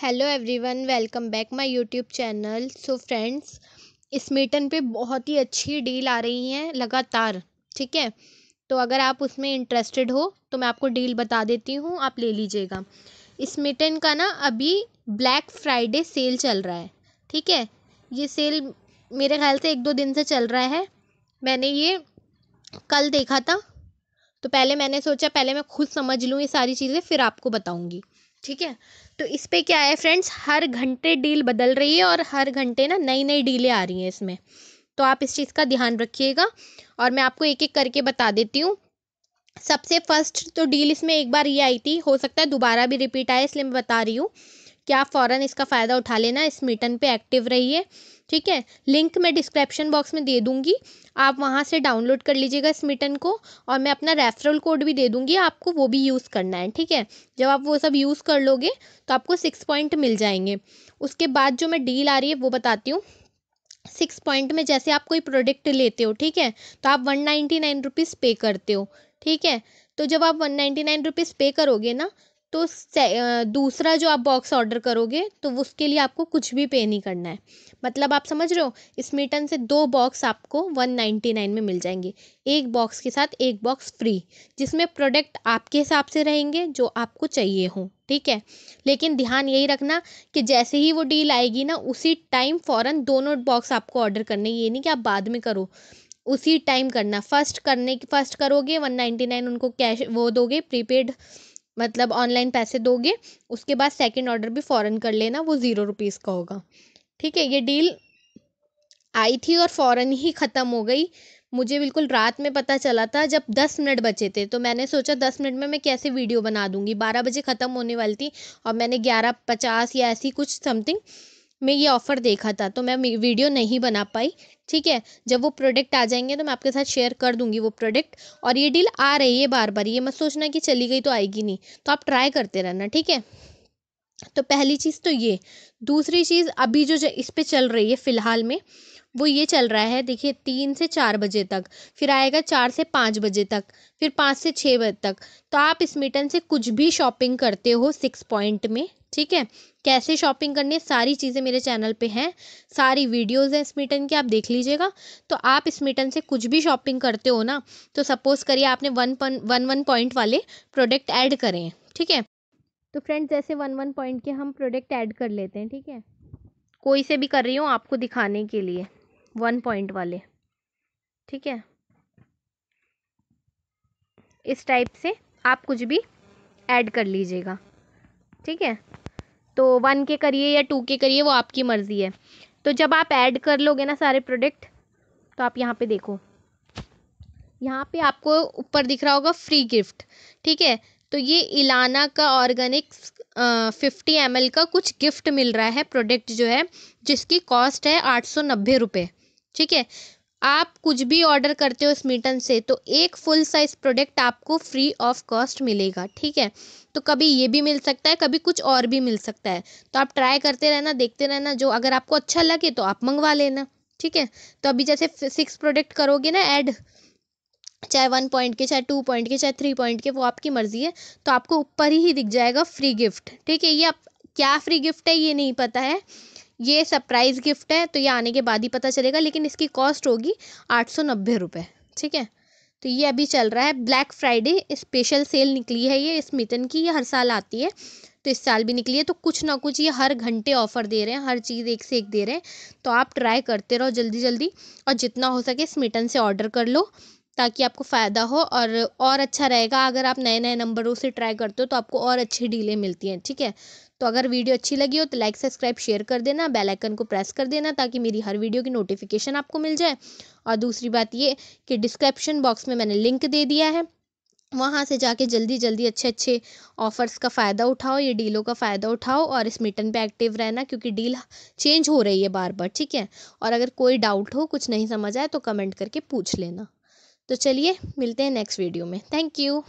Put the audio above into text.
hello everyone welcome back my YouTube channel so friends Smytten पे बहुत ही अच्छी deal आ रही हैं लगातार ठीक है तो अगर आप उसमें इंटरेस्टेड हो तो मैं आपको डील बता देती हूँ आप ले लीजिएगा स्मीटन का ना अभी ब्लैक फ्राइडे सेल चल रहा है ठीक है ये सेल मेरे ख्याल से एक दो दिन से चल रहा है मैंने ये कल देखा था तो पहले मैंने सोचा पहले मैं खुद समझ लूँ ये सारी चीज़ें फिर आपको बताऊँगी ठीक है तो इस पर क्या है फ्रेंड्स हर घंटे डील बदल रही है और हर घंटे ना नई नई डीलें आ रही हैं इसमें तो आप इस चीज़ का ध्यान रखिएगा और मैं आपको एक एक करके बता देती हूँ सबसे फर्स्ट तो डील इसमें एक बार ये आई थी हो सकता है दोबारा भी रिपीट आए इसलिए मैं बता रही हूँ कि आप फ़ौरन इसका फ़ायदा उठा लेना इस मीटन पे एक्टिव रहिए ठीक है लिंक मैं डिस्क्रिप्शन बॉक्स में दे दूंगी आप वहाँ से डाउनलोड कर लीजिएगा इस मिटन को और मैं अपना रेफरल कोड भी दे दूँगी आपको वो भी यूज़ करना है ठीक है जब आप वो सब यूज़ कर लोगे तो आपको सिक्स पॉइंट मिल जाएंगे उसके बाद जो मैं डील आ रही है वो बताती हूँ सिक्स पॉइंट में जैसे आप कोई प्रोडक्ट लेते हो ठीक है तो आप वन नाइन्टी नाइन रुपीज़ पे करते हो ठीक है तो जब आप वन नाइन्टी नाइन रुपीज़ पे करोगे ना तो दूसरा जो आप बॉक्स ऑर्डर करोगे तो उसके लिए आपको कुछ भी पे नहीं करना है मतलब आप समझ रहे हो स्मीटन से दो बॉक्स आपको वन नाइन्टी नाइन में मिल जाएंगे एक बॉक्स के साथ एक बॉक्स फ्री जिसमें प्रोडक्ट आपके हिसाब से रहेंगे जो आपको चाहिए हो ठीक है लेकिन ध्यान यही रखना कि जैसे ही वो डील आएगी ना उसी टाइम फ़ौरन दोनों बॉक्स आपको ऑर्डर करने ये नहीं कि आप बाद में करो उसी टाइम करना फर्स्ट करने की फर्स्ट करोगे वन नाइन्टी नाइन उनको कैश वो दोगे प्रीपेड मतलब ऑनलाइन पैसे दोगे उसके बाद सेकंड ऑर्डर भी फ़ौरन कर लेना वो ज़ीरो रुपीज़ का होगा ठीक है ये डील आई थी और फ़ौरन ही ख़त्म हो गई मुझे बिल्कुल रात में पता चला था जब दस मिनट बचे थे तो मैंने सोचा दस मिनट में मैं कैसे वीडियो बना दूंगी बारह बजे ख़त्म होने वाली थी और मैंने ग्यारह पचास या ऐसी कुछ समथिंग में ये ऑफ़र देखा था तो मैं वीडियो नहीं बना पाई ठीक है जब वो प्रोडक्ट आ जाएंगे तो मैं आपके साथ शेयर कर दूंगी वो प्रोडक्ट और ये डील आ रही है बार बार ये मत सोचना कि चली गई तो आएगी नहीं तो आप ट्राई करते रहना ठीक है तो पहली चीज़ तो ये दूसरी चीज़ अभी जो, जो इस पर चल रही है फ़िलहाल में वो ये चल रहा है देखिए तीन से चार बजे तक फिर आएगा चार से पाँच बजे तक फिर पाँच से छः बजे तक तो आप इस मिटन से कुछ भी शॉपिंग करते हो सिक्स पॉइंट में ठीक है कैसे शॉपिंग करनी है सारी चीज़ें मेरे चैनल पे हैं सारी वीडियोस हैं स्मिटन की आप देख लीजिएगा तो आप स्मिटन से कुछ भी शॉपिंग करते हो ना तो सपोज़ करिए आपने वन पन वन वन पॉइंट वाले प्रोडक्ट ऐड करें ठीक है तो फ्रेंड्स जैसे वन वन पॉइंट के हम प्रोडक्ट ऐड कर लेते हैं ठीक है कोई से भी कर रही हूँ आपको दिखाने के लिए वन पॉइंट वाले ठीक है इस टाइप से आप कुछ भी ऐड कर लीजिएगा ठीक है तो वन के करिए या टू के करिए वो आपकी मर्ज़ी है तो जब आप ऐड कर लोगे ना सारे प्रोडक्ट तो आप यहाँ पे देखो यहाँ पे आपको ऊपर दिख रहा होगा फ्री गिफ्ट ठीक है तो ये इलाना का ऑर्गेनिक फिफ्टी एम का कुछ गिफ्ट मिल रहा है प्रोडक्ट जो है जिसकी कॉस्ट है आठ सौ नब्बे रुपये ठीक है आप कुछ भी ऑर्डर करते हो स्मीटन से तो एक फुल साइज प्रोडक्ट आपको फ्री ऑफ कॉस्ट मिलेगा ठीक है तो कभी ये भी मिल सकता है कभी कुछ और भी मिल सकता है तो आप ट्राई करते रहना देखते रहना जो अगर आपको अच्छा लगे तो आप मंगवा लेना ठीक है तो अभी जैसे सिक्स प्रोडक्ट करोगे ना ऐड चाहे वन पॉइंट के चाहे टू पॉइंट के चाहे थ्री पॉइंट के वो आपकी मर्जी है तो आपको ऊपर ही दिख जाएगा फ्री गिफ्ट ठीक है ये आप क्या फ्री गिफ्ट है ये नहीं पता है ये सरप्राइज़ गिफ्ट है तो ये आने के बाद ही पता चलेगा लेकिन इसकी कॉस्ट होगी आठ सौ नब्बे रुपये ठीक है तो ये अभी चल रहा है ब्लैक फ्राइडे स्पेशल सेल निकली है ये स्मितन की ये हर साल आती है तो इस साल भी निकली है तो कुछ ना कुछ ये हर घंटे ऑफर दे रहे हैं हर चीज़ एक से एक दे रहे हैं तो आप ट्राई करते रहो जल्दी जल्दी और जितना हो सके स्मिटन से ऑर्डर कर लो ताकि आपको फ़ायदा हो और और अच्छा रहेगा अगर आप नए नए नंबरों से ट्राई करते हो तो आपको और अच्छी डीलें मिलती हैं ठीक है तो अगर वीडियो अच्छी लगी हो तो लाइक सब्सक्राइब शेयर कर देना बेल आइकन को प्रेस कर देना ताकि मेरी हर वीडियो की नोटिफिकेशन आपको मिल जाए और दूसरी बात ये कि डिस्क्रिप्शन बॉक्स में मैंने लिंक दे दिया है वहाँ से जाके जल्दी जल्दी अच्छे अच्छे ऑफ़र्स का फ़ायदा उठाओ ये डीलों का फ़ायदा उठाओ और इस मिटन पे एक्टिव रहना क्योंकि डील चेंज हो रही है बार बार ठीक है और अगर कोई डाउट हो कुछ नहीं समझ आए तो कमेंट करके पूछ लेना तो चलिए मिलते हैं नेक्स्ट वीडियो में थैंक यू